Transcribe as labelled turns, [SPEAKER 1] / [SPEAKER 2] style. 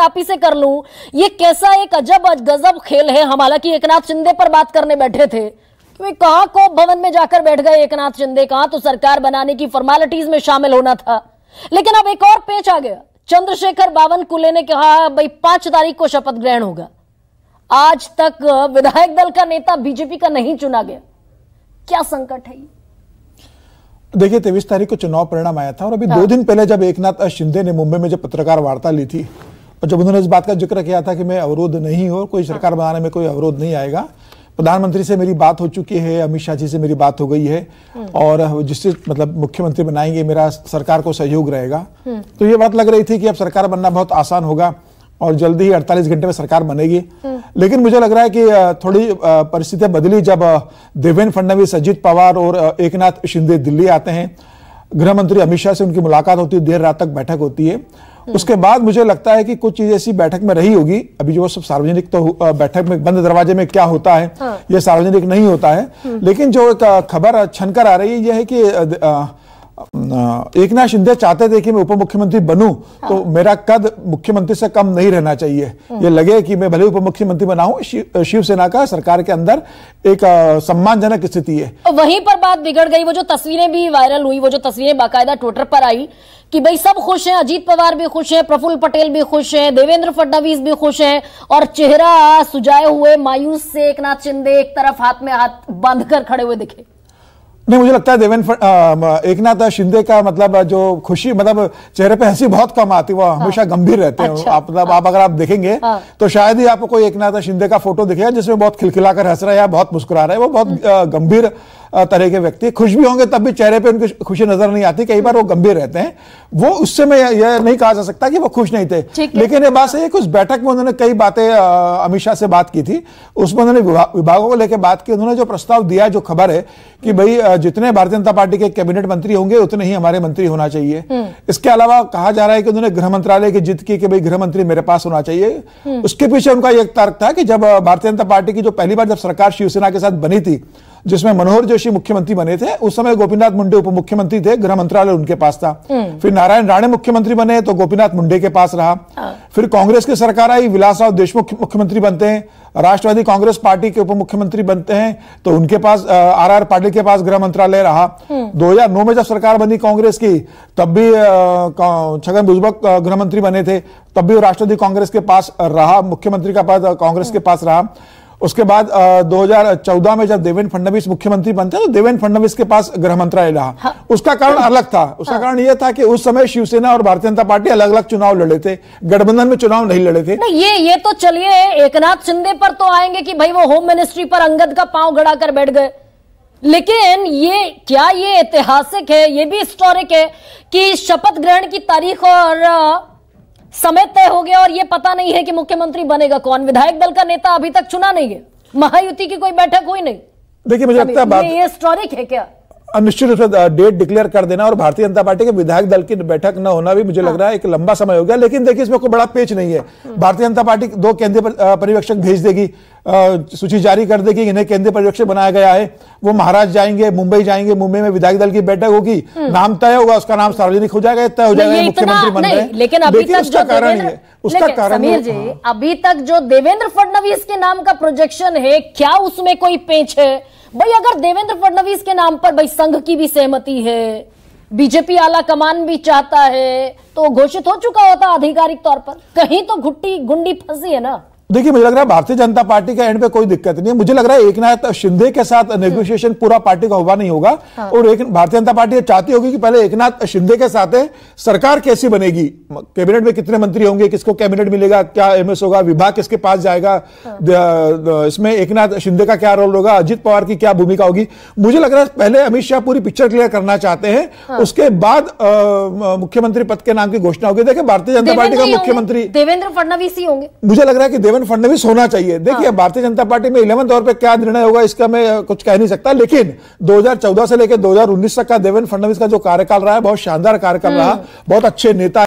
[SPEAKER 1] तापी से कर लूं ये कैसा एक अजब गजब खेल है हम हालांकि एक नाथ शिंदे पर बात करने बैठे थे तो कहा को भवन में जाकर बैठ गए एक नाथ शिंदे कहा तो सरकार बनाने की फॉर्मेलिटीज में शामिल होना था लेकिन अब एक और पेच आ गया चंद्रशेखर बावन कुले ने कहा भाई पांच तारीख को शपथ ग्रहण होगा आज तक विधायक दल का नेता बीजेपी का नहीं चुना गया क्या संकट है
[SPEAKER 2] देखिए तेईस तारीख को चुनाव परिणाम आया था और अभी हाँ। दो दिन पहले जब एक शिंदे ने मुंबई में जब पत्रकार वार्ता ली थी और जब उन्होंने इस बात का जिक्र किया था कि मैं अवरोध नहीं हो कोई सरकार बनाने में कोई अवरोध नहीं आएगा प्रधानमंत्री से मेरी बात हो चुकी है अमित शाह जी से मेरी बात हो गई है और जिससे मतलब मुख्यमंत्री बनाएंगे मेरा सरकार को सहयोग रहेगा तो ये बात लग रही थी कि अब सरकार बनना बहुत आसान होगा और जल्दी ही 48 घंटे में सरकार बनेगी लेकिन मुझे लग रहा है कि थोड़ी परिस्थितियां बदली जब देवेंद्र फडणवीस अजित पवार और एकनाथ शिंदे दिल्ली आते हैं गृह मंत्री अमित शाह से उनकी मुलाकात होती है देर रात तक बैठक होती है हम्म। उसके बाद मुझे लगता है कि कुछ चीज ऐसी बैठक में रही होगी अभी जो सब सार्वजनिक तो बैठक में बंद दरवाजे में क्या होता है हाँ। यह सार्वजनिक नहीं होता है हम्म। लेकिन जो एक खबर छनकर आ रही है यह है कि एक नाथ शिंदे चाहते थे कि मैं उप मुख्यमंत्री बनूं हाँ। तो मेरा कद मुख्यमंत्री से कम नहीं रहना चाहिए हाँ। ये लगे कि मैं भले उप मुख्यमंत्री बनाऊं शिव, शिवसेना का सरकार के अंदर एक सम्मानजनक स्थिति है
[SPEAKER 1] वहीं पर बात बिगड़ गई वो जो तस्वीरें भी वायरल हुई वो जो तस्वीरें बाकायदा ट्विटर पर आई कि भाई सब खुश हैं अजीत पवार भी खुश हैं प्रफुल्ल पटेल भी खुश हैं देवेंद्र फडणवीस भी खुश हैं और चेहरा सुजाए हुए मायूस से एक नाथ शिंदे एक तरफ हाथ में हाथ बांधकर खड़े हुए दिखे
[SPEAKER 2] नहीं मुझे लगता है देवेंद्र एक नाथ शिंदे का मतलब जो खुशी मतलब चेहरे पे हंसी बहुत कम आती वो हाँ। हमेशा गंभीर रहते हैं अच्छा, आप मतलब आप हाँ। अगर आप देखेंगे हाँ। तो शायद ही आपको कोई एक नाथ शिंदे का फोटो दिखेगा जिसमें बहुत खिलखिलाकर हंस रहा है या बहुत मुस्कुरा रहा है वो बहुत हम्म। गंभीर तरह के व्यक्ति खुश भी होंगे तब भी चेहरे पे उनकी खुशी नजर नहीं आती कई बार वो गंभीर रहते हैं वो उससे मैं यह नहीं कहा जा सकता कि वो खुश नहीं थे लेकिन ये बात सही है बैठक में उन्होंने कई बातें अमित शाह से बात की थी उसमें उन्होंने विभागों को लेकर बात की उन्होंने जो प्रस्ताव दिया जो खबर है कि भाई जितने भारतीय जनता पार्टी के कैबिनेट मंत्री होंगे उतने ही हमारे मंत्री होना चाहिए हम्म। इसके अलावा कहा जा रहा है कि उन्होंने गृह मंत्रालय की जिद की कि भाई गृह मंत्री मेरे पास होना चाहिए हम्म। उसके पीछे उनका एक तर्क था कि जब भारतीय जनता पार्टी की जो पहली बार जब सरकार शिवसेना के साथ बनी थी जिसमें मनोहर जोशी मुख्यमंत्री बने थे उस समय गोपीनाथ मुंडे उप मुख्यमंत्री थे गृह मंत्रालय उनके पास था हम्म। फिर नारायण राणे मुख्यमंत्री बने तो गोपीनाथ मुंडे के पास रहा हाँ। फिर कांग्रेस की सरकार आई विलासराव देशमुख मुख्यमंत्री बनते हैं राष्ट्रवादी कांग्रेस पार्टी के उप मुख्यमंत्री बनते हैं तो उनके पास आर आर पाटिल के पास गृह मंत्रालय रहा 2009 हम्म। में जब सरकार बनी कांग्रेस की तब भी छगन भुजबक गृह मंत्री बने थे तब भी राष्ट्रवादी कांग्रेस के पास रहा मुख्यमंत्री का पद कांग्रेस के पास रहा उसके बाद 2014 में जब देवेंद्र फडणवीस मुख्यमंत्री बनते तो देवेंद्र फडणवीस के पास गृह मंत्रालय रहा हाँ। उसका कारण हाँ। अलग था उसका हाँ। कारण यह था कि उस समय शिवसेना और भारतीय जनता पार्टी अलग अलग चुनाव लड़े थे गठबंधन में चुनाव नहीं लड़े थे
[SPEAKER 1] नहीं, ये ये तो चलिए नाथ शिंदे पर तो आएंगे कि भाई वो होम मिनिस्ट्री पर अंगद का पांव गड़ा कर बैठ गए लेकिन ये क्या ये ऐतिहासिक है ये भी हिस्टोरिक है कि शपथ ग्रहण की तारीख और समय तय हो गया और यह पता नहीं है कि मुख्यमंत्री बनेगा कौन विधायक दल का नेता अभी तक चुना नहीं है महायुति की कोई बैठक हुई नहीं
[SPEAKER 2] देखिए मुझे लगता है ये,
[SPEAKER 1] ये स्टोरिक है क्या
[SPEAKER 2] निश्चित रूप से डेट डिक्लेयर कर देना और भारतीय जनता पार्टी के विधायक दल की बैठक न होना भी मुझे हाँ। लग रहा है एक लंबा समय हो गया लेकिन देखिए इसमें कोई बड़ा पेच नहीं है भारतीय जनता पार्टी दो केंद्रीय पर्यवेक्षक भेज देगी सूची जारी कर देगी इन्हें केंद्रीय पर्यवेक्षक बनाया गया है वो महाराज जाएंगे मुंबई जाएंगे मुंबई में विधायक दल की बैठक होगी हम्म। नाम तय होगा उसका नाम सार्वजनिक हो जाएगा तय हो जाएगा मुख्यमंत्री बन रहे लेकिन अभी उसका कारण है उसका कारण हाँ।
[SPEAKER 1] अभी तक जो देवेंद्र फडणवीस के नाम का प्रोजेक्शन है क्या उसमें कोई पेच है भाई अगर देवेंद्र फडणवीस के नाम पर भाई संघ की भी सहमति है बीजेपी आला कमान भी चाहता है तो घोषित हो चुका होता आधिकारिक तौर पर कहीं तो घुट्टी गुंडी फंसी है ना
[SPEAKER 2] तो देखिए मुझे लग रहा है भारतीय जनता पार्टी का एंड पे कोई दिक्कत नहीं है मुझे लग रहा है एक नाथ शिंदे के साथ नेगोशिएशन हाँ। पूरा पार्टी का हुआ नहीं होगा हाँ। और एक भारतीय जनता पार्टी चाहती होगी कि पहले एक नाथ शिंदे के साथ है सरकार कैसी बनेगी कैबिनेट में कितने मंत्री होंगे किसको कैबिनेट मिलेगा क्या एमएस होगा विभाग किसके पास जाएगा हाँ। इसमें एक नाथ शिंदे का क्या रोल होगा अजित पवार की क्या भूमिका होगी मुझे लग रहा है पहले अमित शाह पूरी पिक्चर क्लियर करना चाहते हैं हाँ। उसके बाद मुख्यमंत्री पद के नाम की घोषणा होगी देखिए भारतीय जनता पार्टी का मुख्यमंत्री
[SPEAKER 1] देवेंद्र फडणवीस ही होंगे
[SPEAKER 2] मुझे लग रहा है कि देवेंद्र देवेंद्र फडणवीस होना चाहिए देखिए हाँ। भारतीय जनता पार्टी में इलेवन तौर तो पर क्या निर्णय होगा इसका मैं कुछ कह नहीं सकता लेकिन 2014 से लेकर 2019 तक का देवेंद्र फडणवीस का जो कार्यकाल रहा है बहुत शानदार कार्यकाल हम्म। रहा बहुत अच्छे नेता